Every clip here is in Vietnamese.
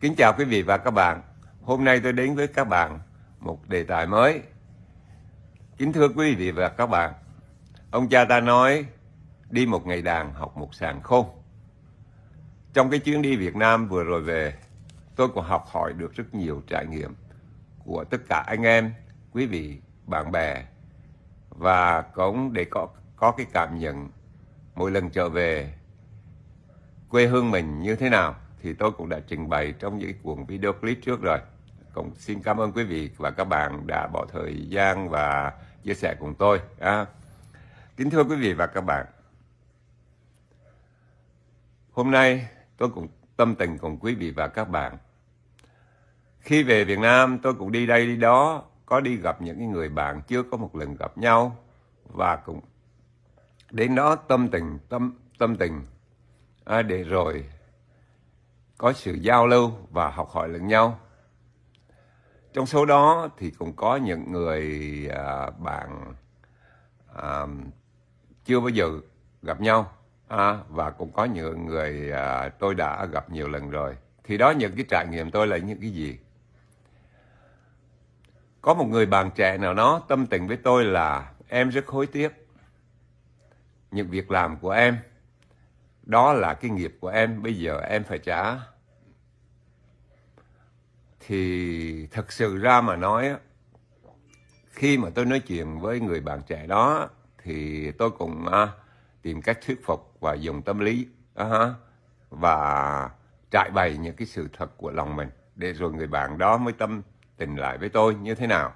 Kính chào quý vị và các bạn. Hôm nay tôi đến với các bạn một đề tài mới. Kính thưa quý vị và các bạn, ông cha ta nói đi một ngày đàn học một sàng khôn. Trong cái chuyến đi Việt Nam vừa rồi về, tôi cũng học hỏi được rất nhiều trải nghiệm của tất cả anh em, quý vị, bạn bè và cũng để có có cái cảm nhận mỗi lần trở về quê hương mình như thế nào thì tôi cũng đã trình bày trong những cuộn video clip trước rồi. Cũng xin cảm ơn quý vị và các bạn đã bỏ thời gian và chia sẻ cùng tôi. À, kính thưa quý vị và các bạn, hôm nay tôi cũng tâm tình cùng quý vị và các bạn. Khi về Việt Nam, tôi cũng đi đây đi đó, có đi gặp những người bạn chưa có một lần gặp nhau và cũng đến đó tâm tình tâm tâm tình à, để rồi có sự giao lưu và học hỏi lẫn nhau trong số đó thì cũng có những người à, bạn à, chưa bao giờ gặp nhau à, và cũng có những người à, tôi đã gặp nhiều lần rồi thì đó những cái trải nghiệm tôi là những cái gì có một người bạn trẻ nào đó tâm tình với tôi là em rất hối tiếc những việc làm của em đó là cái nghiệp của em bây giờ em phải trả thì thật sự ra mà nói khi mà tôi nói chuyện với người bạn trẻ đó thì tôi cũng uh, tìm cách thuyết phục và dùng tâm lý uh và trại bày những cái sự thật của lòng mình để rồi người bạn đó mới tâm tình lại với tôi như thế nào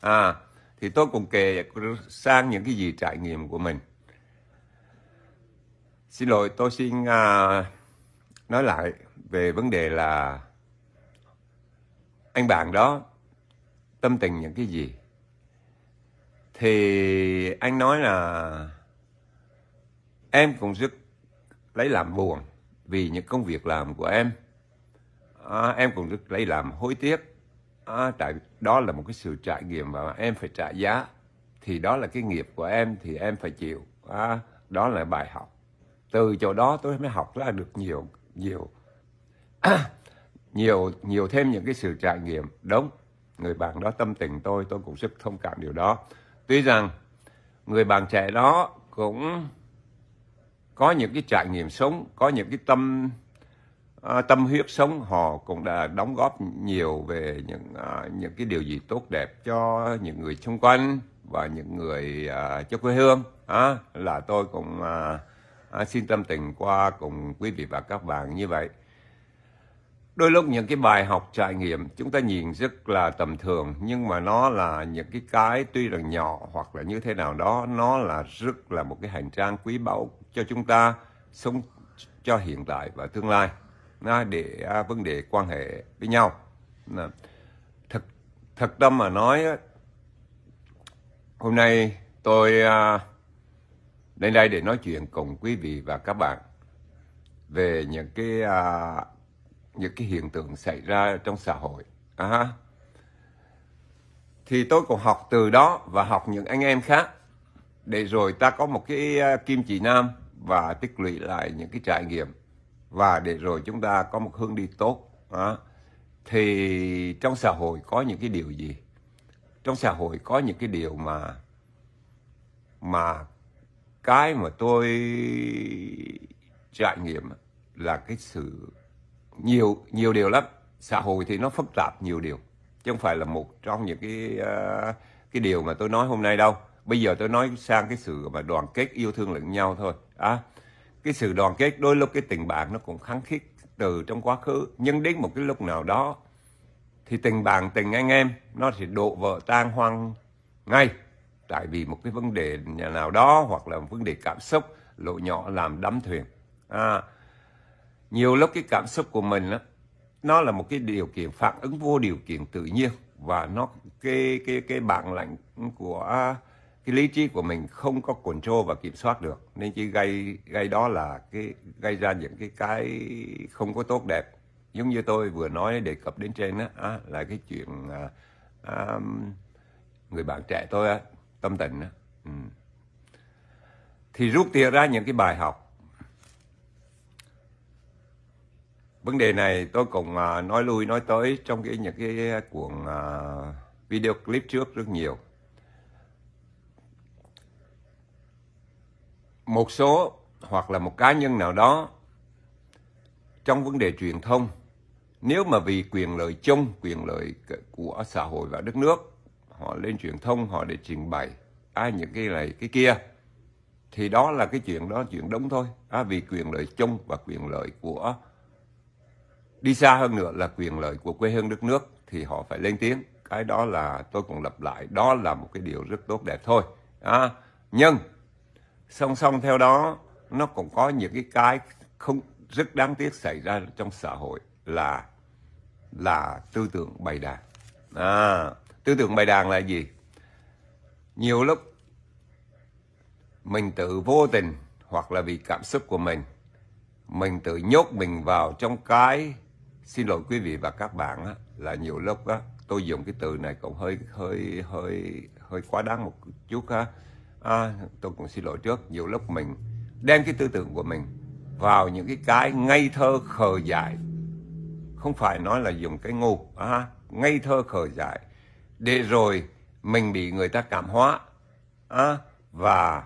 à thì tôi cũng kể sang những cái gì trải nghiệm của mình Xin lỗi, tôi xin uh, nói lại về vấn đề là anh bạn đó tâm tình những cái gì. Thì anh nói là em cũng rất lấy làm buồn vì những công việc làm của em. À, em cũng rất lấy làm hối tiếc. À, tại đó là một cái sự trải nghiệm mà em phải trả giá. Thì đó là cái nghiệp của em thì em phải chịu. À, đó là bài học từ chỗ đó tôi mới học ra được nhiều nhiều nhiều nhiều thêm những cái sự trải nghiệm đúng người bạn đó tâm tình tôi tôi cũng rất thông cảm điều đó tuy rằng người bạn trẻ đó cũng có những cái trải nghiệm sống có những cái tâm uh, tâm huyết sống họ cũng đã đóng góp nhiều về những uh, những cái điều gì tốt đẹp cho những người xung quanh và những người uh, cho quê hương à, là tôi cũng uh, à, xin tâm tình qua cùng quý vị và các bạn như vậy đôi lúc những cái bài học trải nghiệm chúng ta nhìn rất là tầm thường nhưng mà nó là những cái cái tuy là nhỏ hoặc là như thế nào đó nó là rất là một cái hành trang quý báu cho chúng ta sống cho hiện tại và tương lai để à, vấn đề quan hệ với nhau thật thật tâm mà nói hôm nay tôi à, lên đây để nói chuyện cùng quý vị và các bạn về những cái à, những cái hiện tượng xảy ra trong xã hội à, thì tôi cũng học từ đó và học những anh em khác để rồi ta có một cái à, kim chỉ nam và tích lũy lại những cái trải nghiệm và để rồi chúng ta có một hướng đi tốt à, thì trong xã hội có những cái điều gì trong xã hội có những cái điều mà mà cái mà tôi trải nghiệm là cái sự nhiều nhiều điều lắm xã hội thì nó phức tạp nhiều điều chứ không phải là một trong những cái ờ, cái điều mà tôi nói hôm nay đâu bây giờ tôi nói sang cái sự mà đoàn kết yêu thương lẫn nhau thôi à, cái sự đoàn kết đôi lúc cái tình bạn nó cũng kháng khít từ trong quá khứ nhưng đến một cái lúc nào đó thì tình bạn tình anh em nó sẽ độ vợ tan hoang ngay tại vì một cái vấn đề nào đó hoặc là một vấn đề cảm xúc lộ nhỏ làm đắm thuyền à, nhiều lúc cái cảm xúc của mình đó, nó là một cái điều kiện phản ứng vô điều kiện tự nhiên và nó cái cái cái bản lạnh của à, cái lý trí của mình không có control và kiểm soát được nên chỉ gây gây đó là cái gây ra những cái cái không có tốt đẹp giống như tôi vừa nói đề cập đến trên đó à, là cái chuyện à, à, người bạn trẻ tôi á, tâm tịnh đó ừ. thì rút tia ra những cái bài học vấn đề này tôi cũng à, nói lui nói tới trong cái những cái cuộn à, video clip trước rất nhiều một số hoặc là một cá nhân nào đó trong vấn đề truyền thông nếu mà vì quyền lợi chung quyền lợi của xã hội và đất nước họ lên truyền thông họ để trình bày ai những cái này cái kia thì đó là cái chuyện đó chuyện đúng thôi à, vì quyền lợi chung và quyền lợi của đi xa hơn nữa là quyền lợi của quê hương đất nước thì họ phải lên tiếng cái đó là tôi cũng lặp lại đó là một cái điều rất tốt đẹp thôi à, nhưng song song theo đó nó cũng có những cái cái không rất đáng tiếc xảy ra trong xã hội là là tư tưởng bày đàn à, tư tưởng bài đàn là gì nhiều lúc mình tự vô tình hoặc là vì cảm xúc của mình mình tự nhốt mình vào trong cái xin lỗi quý vị và các bạn á, là nhiều lúc á, tôi dùng cái từ này cũng hơi hơi hơi hơi quá đáng một chút ha à, tôi cũng xin lỗi trước nhiều lúc mình đem cái tư tưởng của mình vào những cái cái ngây thơ khờ dại không phải nói là dùng cái ngu à, ngây thơ khờ dại để rồi mình bị người ta cảm hóa à, và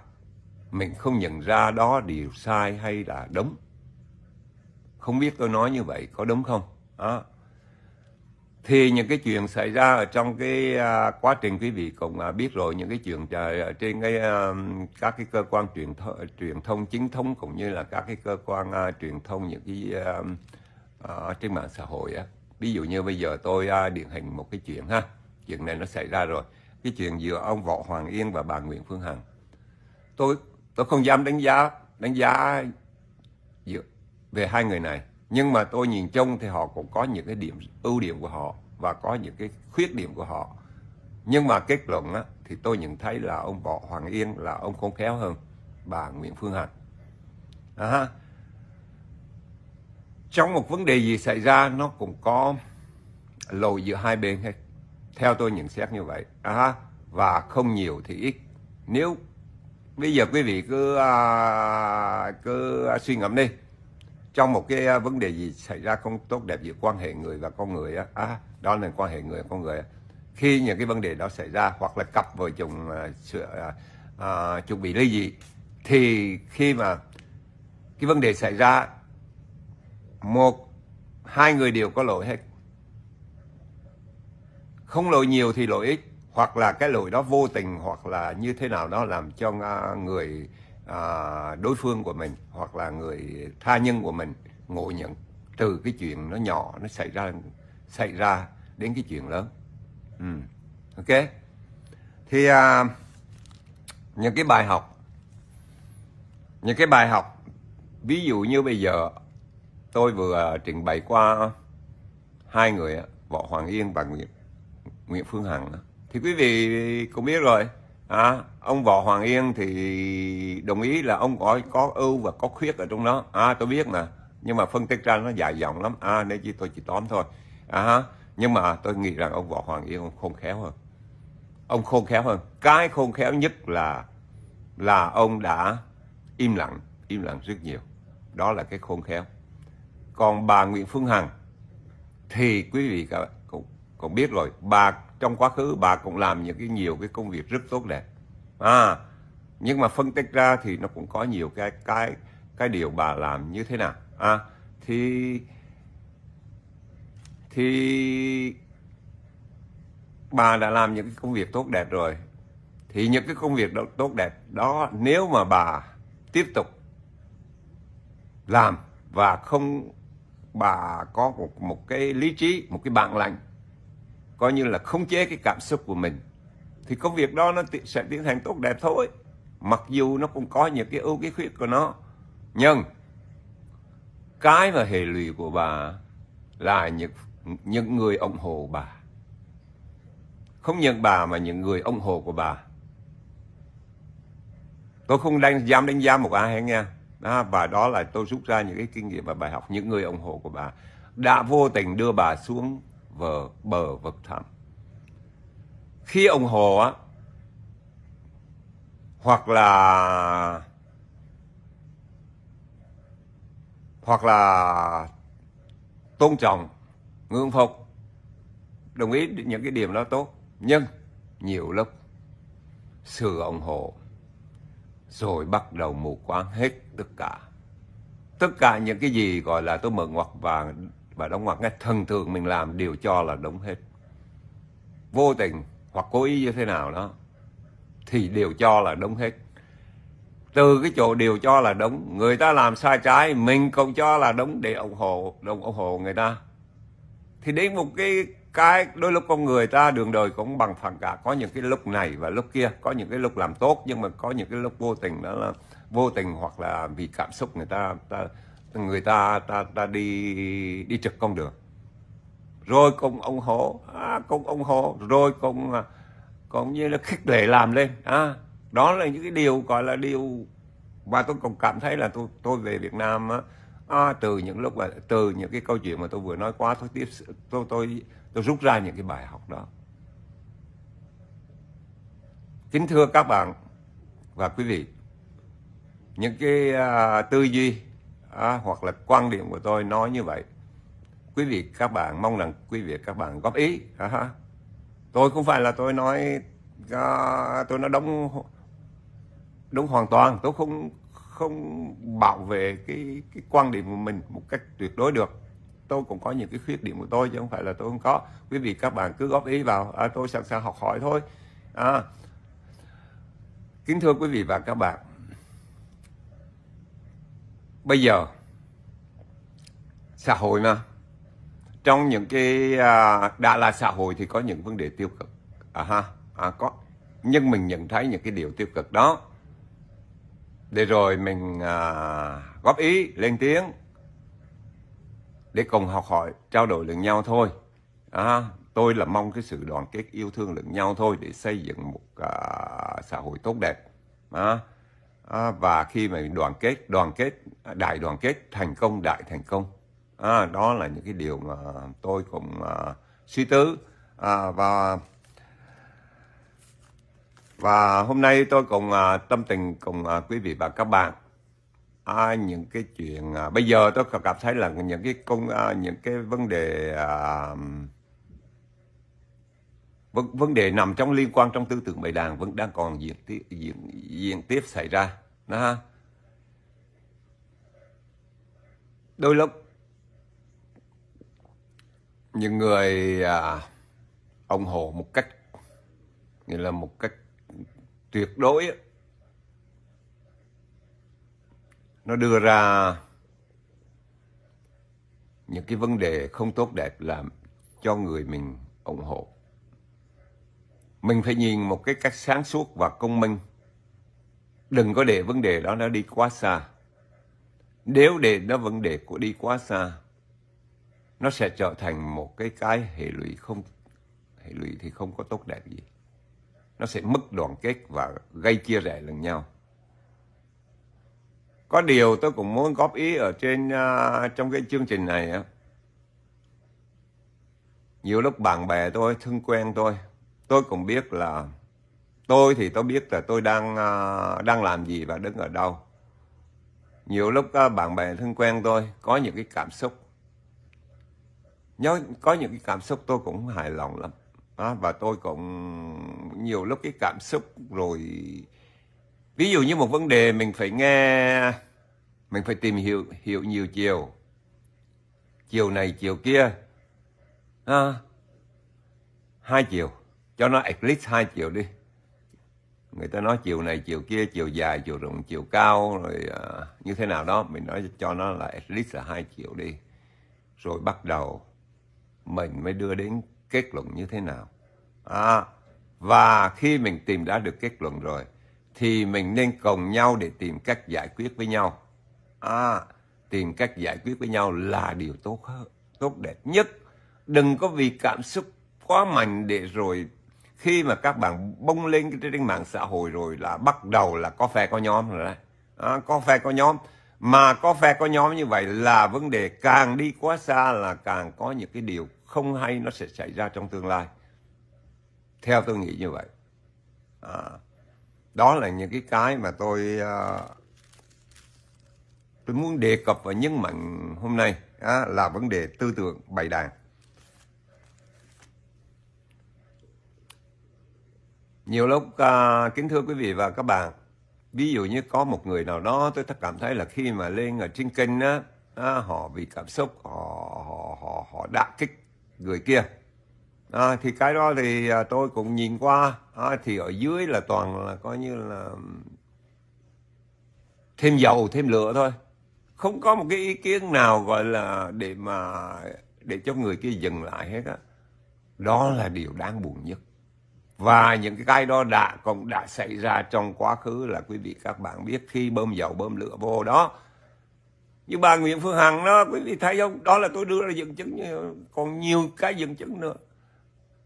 mình không nhận ra đó điều sai hay là đúng không biết tôi nói như vậy có đúng không à. thì những cái chuyện xảy ra ở trong cái à, quá trình quý vị cũng à, biết rồi những cái chuyện à, trên cái à, các cái cơ quan truyền thông, truyền thông chính thống cũng như là các cái cơ quan à, truyền thông những cái à, à, trên mạng xã hội á ví dụ như bây giờ tôi à, điển hình một cái chuyện ha chuyện này nó xảy ra rồi cái chuyện giữa ông võ hoàng yên và bà nguyễn phương hằng tôi tôi không dám đánh giá đánh giá về hai người này nhưng mà tôi nhìn chung thì họ cũng có những cái điểm ưu điểm của họ và có những cái khuyết điểm của họ nhưng mà kết luận á, thì tôi nhận thấy là ông võ hoàng yên là ông khôn khéo hơn bà nguyễn phương hằng à, trong một vấn đề gì xảy ra nó cũng có lỗi giữa hai bên hết theo tôi nhận xét như vậy à, và không nhiều thì ít nếu bây giờ quý vị cứ à, cứ suy ngẫm đi trong một cái à, vấn đề gì xảy ra không tốt đẹp giữa quan hệ người và con người á à, đó là quan hệ người và con người khi những cái vấn đề đó xảy ra hoặc là cặp vợ chồng à, à, à, chuẩn bị ly dị thì khi mà cái vấn đề xảy ra một hai người đều có lỗi hết không lỗi nhiều thì lỗi ít hoặc là cái lỗi đó vô tình hoặc là như thế nào đó làm cho người à, đối phương của mình hoặc là người tha nhân của mình ngộ nhận từ cái chuyện nó nhỏ nó xảy ra xảy ra đến cái chuyện lớn ừ. ok thì à, những cái bài học những cái bài học ví dụ như bây giờ tôi vừa trình bày qua hai người võ hoàng yên và nguyễn Nguyễn Phương Hằng thì quý vị cũng biết rồi à, ông Võ Hoàng Yên thì đồng ý là ông có có ưu và có khuyết ở trong đó à, tôi biết mà nhưng mà phân tích ra nó dài dòng lắm à, nên chỉ tôi chỉ tóm thôi à, nhưng mà tôi nghĩ rằng ông Võ Hoàng Yên ông khôn khéo hơn ông khôn khéo hơn cái khôn khéo nhất là là ông đã im lặng im lặng rất nhiều đó là cái khôn khéo còn bà Nguyễn Phương Hằng thì quý vị các bạn con biết rồi bà trong quá khứ bà cũng làm những cái nhiều cái công việc rất tốt đẹp à nhưng mà phân tích ra thì nó cũng có nhiều cái cái cái điều bà làm như thế nào à thì thì bà đã làm những cái công việc tốt đẹp rồi thì những cái công việc đó, tốt đẹp đó nếu mà bà tiếp tục làm và không bà có một, một cái lý trí một cái bản lạnh coi như là khống chế cái cảm xúc của mình thì công việc đó nó sẽ tiến hành tốt đẹp thôi mặc dù nó cũng có những cái ưu cái khuyết của nó nhưng cái mà hệ lụy của bà là những những người ủng hộ bà không những bà mà những người ủng hộ của bà tôi không đánh dám đánh giá một ai hết nha đó, và đó là tôi rút ra những cái kinh nghiệm và bài học những người ủng hộ của bà đã vô tình đưa bà xuống vờ bờ vực thẳm khi ông hồ á hoặc là hoặc là tôn trọng ngưỡng phục đồng ý những cái điểm đó tốt nhưng nhiều lúc sửa ông hồ rồi bắt đầu mù quáng hết tất cả tất cả những cái gì gọi là tôi mở ngoặt và và đóng ngoặc ngay thần thường mình làm điều cho là đúng hết vô tình hoặc cố ý như thế nào đó thì điều cho là đúng hết từ cái chỗ điều cho là đúng người ta làm sai trái mình cũng cho là đúng để ủng hộ đồng ủng hộ người ta thì đến một cái cái đôi lúc con người ta đường đời cũng bằng phẳng cả có những cái lúc này và lúc kia có những cái lúc làm tốt nhưng mà có những cái lúc vô tình đó là vô tình hoặc là vì cảm xúc người ta ta người ta ta ta đi đi trực con đường rồi công ông hố à, công ông hố rồi công à, công như là khích lệ làm lên à, đó là những cái điều gọi là điều và tôi cũng cảm thấy là tôi tôi về Việt Nam à, từ những lúc mà từ những cái câu chuyện mà tôi vừa nói qua tôi tiếp tôi tôi tôi rút ra những cái bài học đó kính thưa các bạn và quý vị những cái uh, tư duy à, hoặc là quan điểm của tôi nói như vậy quý vị các bạn mong rằng quý vị các bạn góp ý à, tôi không phải là tôi nói à, tôi nói đúng đúng hoàn toàn tôi không không bảo vệ cái cái quan điểm của mình một cách tuyệt đối được tôi cũng có những cái khuyết điểm của tôi chứ không phải là tôi không có quý vị các bạn cứ góp ý vào à, tôi sẵn sàng học hỏi thôi à, kính thưa quý vị và các bạn bây giờ xã hội mà trong những cái à, đã là xã hội thì có những vấn đề tiêu cực à ha à có nhưng mình nhận thấy những cái điều tiêu cực đó để rồi mình à, góp ý lên tiếng để cùng học hỏi trao đổi lẫn nhau thôi à, tôi là mong cái sự đoàn kết yêu thương lẫn nhau thôi để xây dựng một à, xã hội tốt đẹp à, à, và khi mà đoàn kết đoàn kết đại đoàn kết thành công đại thành công à, đó là những cái điều mà tôi cũng à, suy tư à, và và hôm nay tôi cùng à, tâm tình cùng à, quý vị và các bạn à, những cái chuyện à, bây giờ tôi cảm thấy là những cái công à, những cái vấn đề à, vấn, vấn đề nằm trong liên quan trong tư tưởng bày đàn vẫn đang còn diễn tiếp diễn, diễn tiếp xảy ra đó ha đôi lúc những người à, ủng hộ một cách nghĩa là một cách tuyệt đối nó đưa ra những cái vấn đề không tốt đẹp làm cho người mình ủng hộ mình phải nhìn một cái cách sáng suốt và công minh đừng có để vấn đề đó nó đi quá xa nếu để nó vấn đề của đi quá xa nó sẽ trở thành một cái cái hệ lụy không hệ lụy thì không có tốt đẹp gì nó sẽ mất đoàn kết và gây chia rẽ lẫn nhau có điều tôi cũng muốn góp ý ở trên uh, trong cái chương trình này uh. nhiều lúc bạn bè tôi thân quen tôi tôi cũng biết là tôi thì tôi biết là tôi đang à, đang làm gì và đứng ở đâu nhiều lúc à, bạn bè thân quen tôi có những cái cảm xúc nhớ có những cái cảm xúc tôi cũng hài lòng lắm à, và tôi cũng nhiều lúc cái cảm xúc rồi ví dụ như một vấn đề mình phải nghe mình phải tìm hiểu hiểu nhiều chiều chiều này chiều kia à, hai chiều cho nó at least hai chiều đi người ta nói chiều này chiều kia chiều dài chiều rộng chiều cao rồi uh, như thế nào đó mình nói cho nó là at least là hai chiều đi rồi bắt đầu mình mới đưa đến kết luận như thế nào à, và khi mình tìm đã được kết luận rồi thì mình nên cùng nhau để tìm cách giải quyết với nhau à, tìm cách giải quyết với nhau là điều tốt hơn tốt đẹp nhất đừng có vì cảm xúc quá mạnh để rồi khi mà các bạn bung lên trên mạng xã hội rồi là bắt đầu là có phe có nhóm rồi đấy à, có phe có nhóm mà có phe có nhóm như vậy là vấn đề càng đi quá xa là càng có những cái điều không hay nó sẽ xảy ra trong tương lai theo tôi nghĩ như vậy à, đó là những cái cái mà tôi uh, tôi muốn đề cập và nhấn mạnh hôm nay á, à, là vấn đề tư tưởng bày đàn nhiều lúc à, kính thưa quý vị và các bạn ví dụ như có một người nào đó tôi cảm thấy là khi mà lên ở trên kênh á à, họ vì cảm xúc họ họ họ họ đả kích người kia à, thì cái đó thì à, tôi cũng nhìn qua à, thì ở dưới là toàn là coi như là thêm dầu thêm lửa thôi không có một cái ý kiến nào gọi là để mà để cho người kia dừng lại hết á đó. đó là điều đáng buồn nhất và những cái đó đã cũng đã xảy ra trong quá khứ là quý vị các bạn biết khi bơm dầu bơm lửa vô đó như bà Nguyễn Phương Hằng đó quý vị thấy không đó là tôi đưa ra dẫn chứng còn nhiều cái dẫn chứng nữa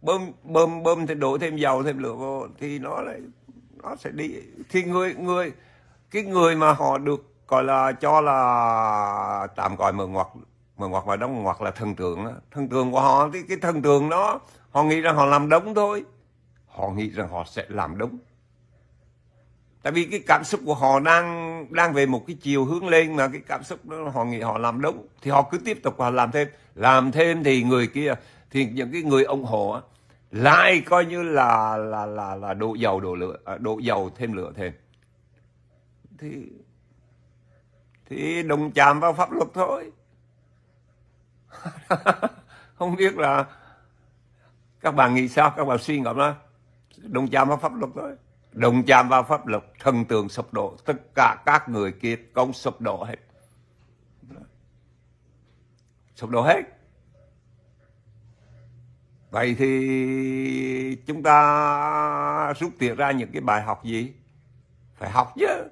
bơm bơm bơm thì đổ thêm dầu thêm lửa vô thì nó lại nó sẽ đi thì người người cái người mà họ được gọi là cho là tạm gọi mờ ngoặc mờ ngoặc và đóng ngoặc là thần tượng đó. thần tượng của họ thì cái thần tượng đó họ nghĩ rằng họ làm đúng thôi họ nghĩ rằng họ sẽ làm đúng tại vì cái cảm xúc của họ đang đang về một cái chiều hướng lên mà cái cảm xúc đó họ nghĩ họ làm đúng thì họ cứ tiếp tục họ làm thêm làm thêm thì người kia thì những cái người ủng hộ lại coi như là là là là độ dầu đổ lửa à, độ dầu thêm lửa thêm thì thì đụng chạm vào pháp luật thôi không biết là các bạn nghĩ sao các bạn suy ngẫm đó đụng chạm vào pháp luật thôi đụng chạm vào pháp luật thần tượng sụp đổ tất cả các người kia cũng sụp đổ hết sụp đổ hết vậy thì chúng ta rút tiệt ra những cái bài học gì phải học chứ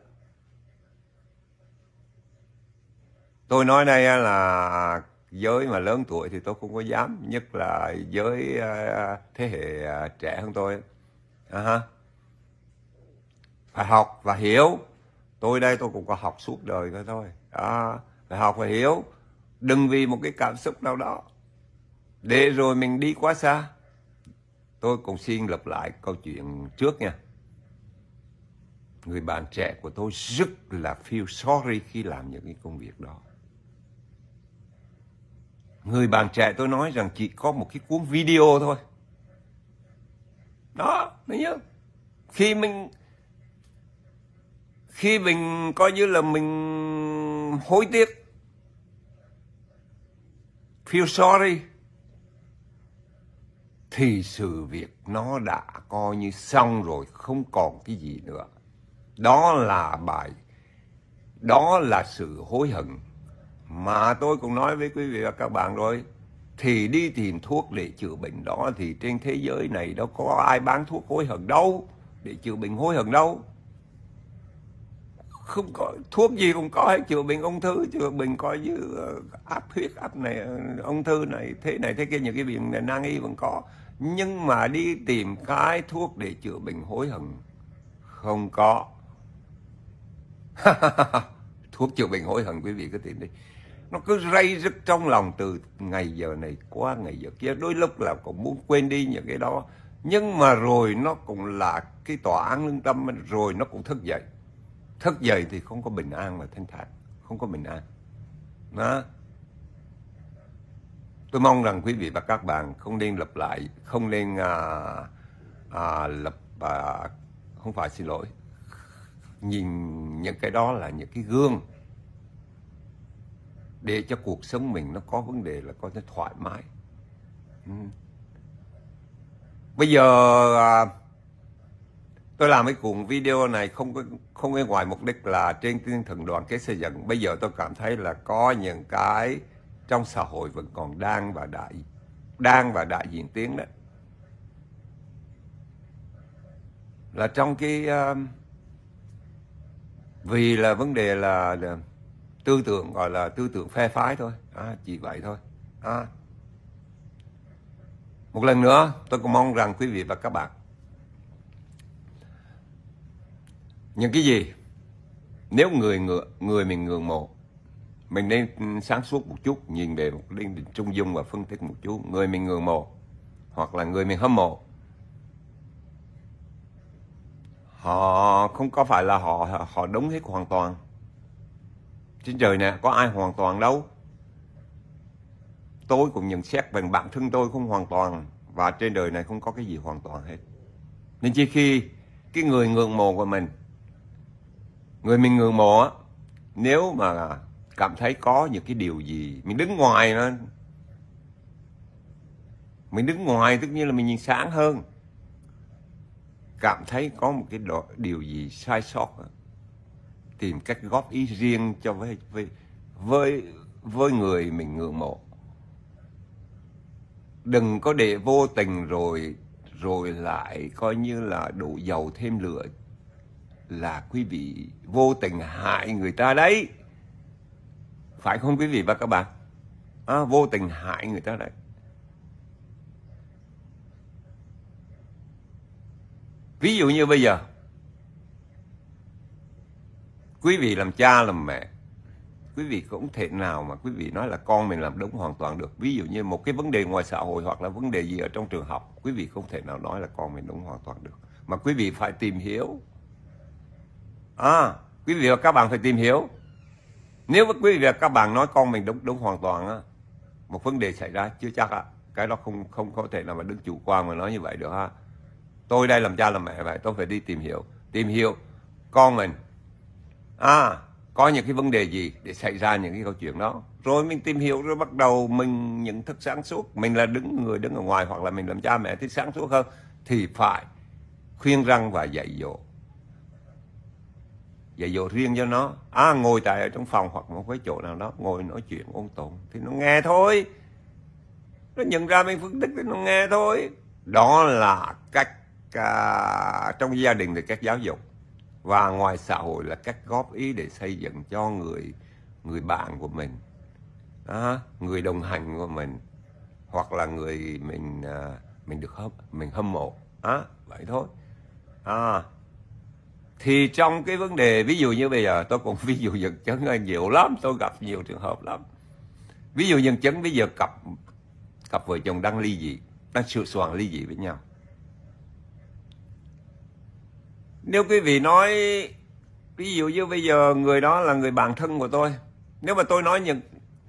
tôi nói này là giới mà lớn tuổi thì tôi không có dám nhất là giới à, thế hệ à, trẻ hơn tôi à, phải học và hiểu tôi đây tôi cũng có học suốt đời thôi thôi à, phải học và hiểu đừng vì một cái cảm xúc nào đó để rồi mình đi quá xa tôi cũng xin lặp lại câu chuyện trước nha người bạn trẻ của tôi rất là feel sorry khi làm những cái công việc đó người bạn trẻ tôi nói rằng chỉ có một cái cuốn video thôi đó thấy chưa khi mình khi mình coi như là mình hối tiếc feel sorry thì sự việc nó đã coi như xong rồi không còn cái gì nữa đó là bài đó là sự hối hận mà tôi cũng nói với quý vị và các bạn rồi thì đi tìm thuốc để chữa bệnh đó thì trên thế giới này đâu có ai bán thuốc hối hận đâu để chữa bệnh hối hận đâu không có thuốc gì cũng có hết chữa bệnh ung thư chữa bệnh có như ờ, áp huyết áp này ờ, ung thư này thế này thế kia những cái bệnh này, nan y vẫn có nhưng mà đi tìm cái thuốc để chữa bệnh hối hận không có thuốc chữa bệnh hối hận quý vị cứ tìm đi nó cứ rây rứt trong lòng từ ngày giờ này qua ngày giờ kia đôi lúc là cũng muốn quên đi những cái đó nhưng mà rồi nó cũng là cái tòa án lương tâm rồi nó cũng thức dậy thức dậy thì không có bình an mà thanh thản không có bình an đó tôi mong rằng quý vị và các bạn không nên lặp lại không nên à, à, lập à, không phải xin lỗi nhìn những cái đó là những cái gương để cho cuộc sống mình nó có vấn đề là có thể thoải mái ừ. bây giờ à, tôi làm cái cuộn video này không có không có ngoài mục đích là trên tinh thần đoàn kết xây dựng bây giờ tôi cảm thấy là có những cái trong xã hội vẫn còn đang và đại đang và đại diện tiếng đó là trong cái uh, vì là vấn đề là, là tư tưởng gọi là tư tưởng phe phái thôi à, chỉ vậy thôi à. một lần nữa tôi cũng mong rằng quý vị và các bạn những cái gì nếu người người người mình ngưỡng mộ mình nên sáng suốt một chút nhìn về một linh định trung dung và phân tích một chút người mình ngưỡng mộ hoặc là người mình hâm mộ họ không có phải là họ họ đúng hết hoàn toàn trên trời nè có ai hoàn toàn đâu tôi cũng nhận xét về bản thân tôi không hoàn toàn và trên đời này không có cái gì hoàn toàn hết nên chỉ khi cái người ngưỡng mộ của mình người mình ngưỡng mộ nếu mà cảm thấy có những cái điều gì mình đứng ngoài nó mình đứng ngoài tất nhiên là mình nhìn sáng hơn cảm thấy có một cái điều gì sai sót đó tìm cách góp ý riêng cho với với với, với người mình ngưỡng mộ đừng có để vô tình rồi rồi lại coi như là đổ dầu thêm lửa là quý vị vô tình hại người ta đấy phải không quý vị và các bạn à, vô tình hại người ta đấy ví dụ như bây giờ quý vị làm cha làm mẹ quý vị cũng thể nào mà quý vị nói là con mình làm đúng hoàn toàn được ví dụ như một cái vấn đề ngoài xã hội hoặc là vấn đề gì ở trong trường học quý vị không thể nào nói là con mình đúng hoàn toàn được mà quý vị phải tìm hiểu à quý vị và các bạn phải tìm hiểu nếu mà quý vị và các bạn nói con mình đúng đúng hoàn toàn á một vấn đề xảy ra chưa chắc ạ cái đó không không có thể nào mà đứng chủ quan mà nói như vậy được ha tôi đây làm cha làm mẹ vậy tôi phải đi tìm hiểu tìm hiểu con mình à có những cái vấn đề gì để xảy ra những cái câu chuyện đó rồi mình tìm hiểu rồi bắt đầu mình nhận thức sáng suốt mình là đứng người đứng ở ngoài hoặc là mình làm cha mẹ thì sáng suốt hơn thì phải khuyên răng và dạy dỗ dạy dỗ riêng cho nó à ngồi tại ở trong phòng hoặc một cái chỗ nào đó ngồi nói chuyện ôn tồn thì nó nghe thôi nó nhận ra mình phân tích thì nó nghe thôi đó là cách à, trong gia đình thì cách giáo dục và ngoài xã hội là cách góp ý để xây dựng cho người người bạn của mình à, người đồng hành của mình hoặc là người mình à, mình được hâm mình hâm mộ á vậy thôi à, thì trong cái vấn đề ví dụ như bây giờ tôi cũng ví dụ nhân chứng nhiều lắm tôi gặp nhiều trường hợp lắm ví dụ nhân chứng bây giờ cặp cặp vợ chồng đang ly dị đang sửa soạn ly dị với nhau nếu quý vị nói ví dụ như bây giờ người đó là người bạn thân của tôi nếu mà tôi nói những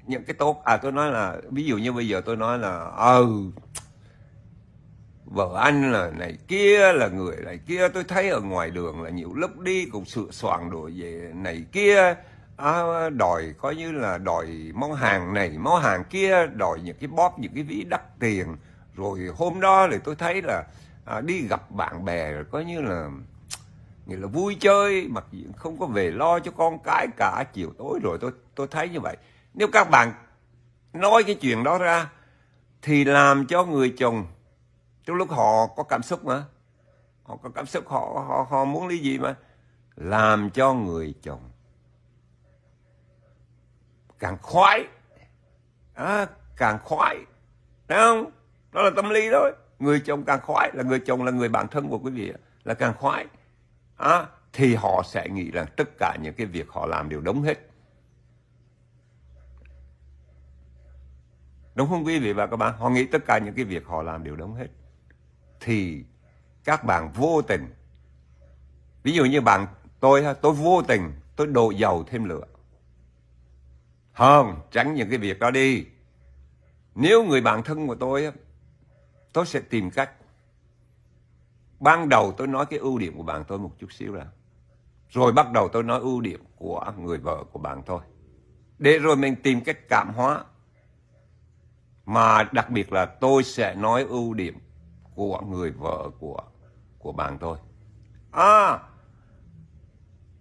những cái tốt à tôi nói là ví dụ như bây giờ tôi nói là ờ vợ anh là này kia là người này kia tôi thấy ở ngoài đường là nhiều lúc đi cũng sự soạn đồ về này kia à, đòi coi như là đòi món hàng này món hàng kia đòi những cái bóp những cái ví đắt tiền rồi hôm đó thì tôi thấy là à, đi gặp bạn bè rồi coi như là nghĩa là vui chơi mặc diện không có về lo cho con cái cả chiều tối rồi tôi tôi thấy như vậy nếu các bạn nói cái chuyện đó ra thì làm cho người chồng trong lúc họ có cảm xúc mà họ có cảm xúc họ họ, họ muốn lý gì mà làm cho người chồng càng khoái à, càng khoái thấy không đó là tâm lý thôi người chồng càng khoái là người chồng là người bạn thân của quý vị là càng khoái à, thì họ sẽ nghĩ rằng tất cả những cái việc họ làm đều đúng hết đúng không quý vị và các bạn họ nghĩ tất cả những cái việc họ làm đều đúng hết thì các bạn vô tình ví dụ như bạn tôi ha tôi vô tình tôi đổ dầu thêm lửa không tránh những cái việc đó đi nếu người bạn thân của tôi tôi sẽ tìm cách ban đầu tôi nói cái ưu điểm của bạn tôi một chút xíu ra rồi bắt đầu tôi nói ưu điểm của người vợ của bạn thôi để rồi mình tìm cách cảm hóa mà đặc biệt là tôi sẽ nói ưu điểm của người vợ của của bạn thôi à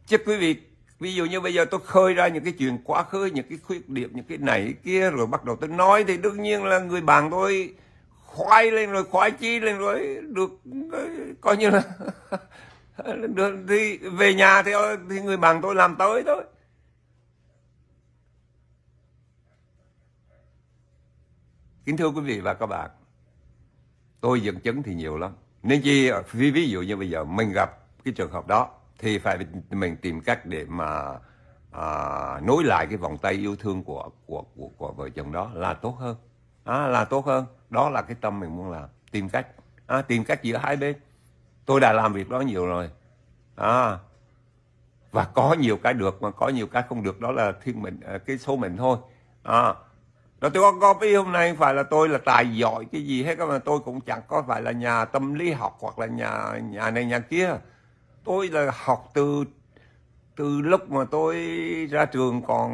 chứ quý vị ví dụ như bây giờ tôi khơi ra những cái chuyện quá khứ những cái khuyết điểm những cái này cái kia rồi bắt đầu tôi nói thì đương nhiên là người bạn tôi khoai lên rồi khoai chi lên rồi được coi như là được thì về nhà thì, ờ, thì người bạn tôi làm tới thôi kính thưa quý vị và các bạn tôi dẫn chứng thì nhiều lắm nên chi ờ, ví, ví dụ như bây giờ mình gặp cái trường hợp đó thì phải mình tìm cách để mà à, nối lại cái vòng tay yêu thương của của của, của vợ chồng đó là tốt hơn à, là tốt hơn đó là cái tâm mình muốn làm tìm cách à, tìm cách giữa hai bên tôi đã làm việc đó nhiều rồi à, và có nhiều cái được mà có nhiều cái không được đó là thiên mệnh à, cái số mệnh thôi à, đó tôi có copy hôm nay phải là tôi là tài giỏi cái gì hết mà tôi cũng chẳng có phải là nhà tâm lý học hoặc là nhà nhà này nhà kia tôi là học từ từ lúc mà tôi ra trường còn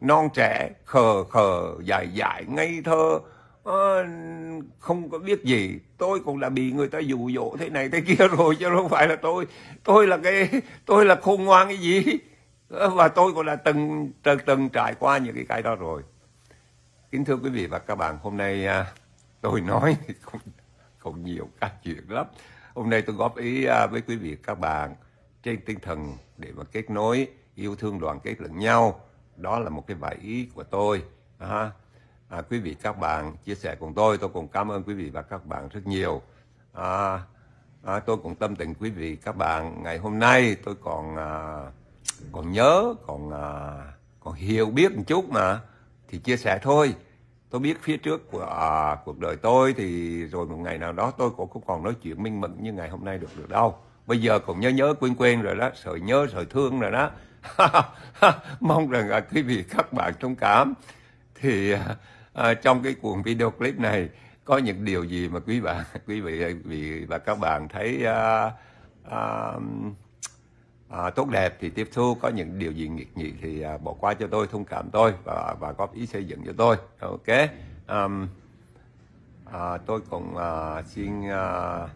non trẻ khờ khờ dài dại ngây thơ ờ, không có biết gì tôi cũng đã bị người ta dụ dỗ thế này thế kia rồi chứ không phải là tôi tôi là cái tôi là khôn ngoan cái gì ờ, và tôi cũng đã từng từng, từng trải qua những cái cái đó rồi kính thưa quý vị và các bạn hôm nay à, tôi nói cũng không nhiều các chuyện lắm hôm nay tôi góp ý à, với quý vị các bạn trên tinh thần để mà kết nối yêu thương đoàn kết lẫn nhau đó là một cái vải ý của tôi à, à, quý vị các bạn chia sẻ cùng tôi tôi cũng cảm ơn quý vị và các bạn rất nhiều à, à, tôi cũng tâm tình quý vị các bạn ngày hôm nay tôi còn à, còn nhớ còn à, còn hiểu biết một chút mà thì chia sẻ thôi tôi biết phía trước của à, cuộc đời tôi thì rồi một ngày nào đó tôi cũng không còn nói chuyện minh mẫn như ngày hôm nay được được đâu bây giờ còn nhớ nhớ quên quên rồi đó sợ nhớ sợ thương rồi đó mong rằng à, quý vị các bạn thông cảm thì à, trong cái cuộn video clip này có những điều gì mà quý bạn quý vị, vị và các bạn thấy à, à, à, tốt đẹp thì tiếp thu có những điều gì nghiệt nhị thì à, bỏ qua cho tôi thông cảm tôi và và góp ý xây dựng cho tôi ok um, à, tôi cũng à, xin à,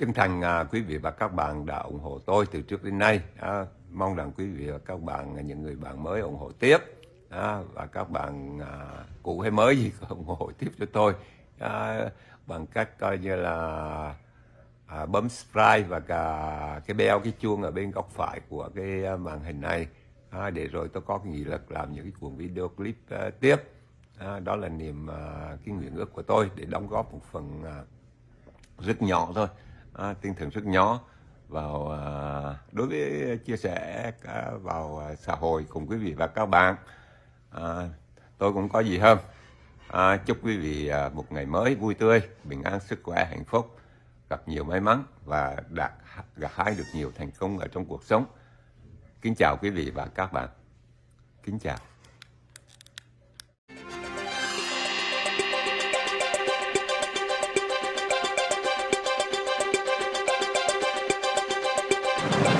Chân thành à, quý vị và các bạn đã ủng hộ tôi từ trước đến nay. À, mong rằng quý vị và các bạn, những người bạn mới ủng hộ tiếp. À, và các bạn à, cũ hay mới gì ủng hộ tiếp cho tôi. À, bằng cách coi như là à, bấm subscribe và cả cái bell cái chuông ở bên góc phải của cái à, màn hình này à, để rồi tôi có cái nghị lực làm những cái cuộn video clip à, tiếp à, đó là niềm à, cái nguyện ước của tôi để đóng góp một phần à, rất nhỏ thôi À, tinh thần sức nhỏ vào à, đối với chia sẻ vào à, xã hội cùng quý vị và các bạn à, tôi cũng có gì hơn à, chúc quý vị một ngày mới vui tươi bình an sức khỏe hạnh phúc gặp nhiều may mắn và đạt gặt hái được nhiều thành công ở trong cuộc sống kính chào quý vị và các bạn kính chào Thank you.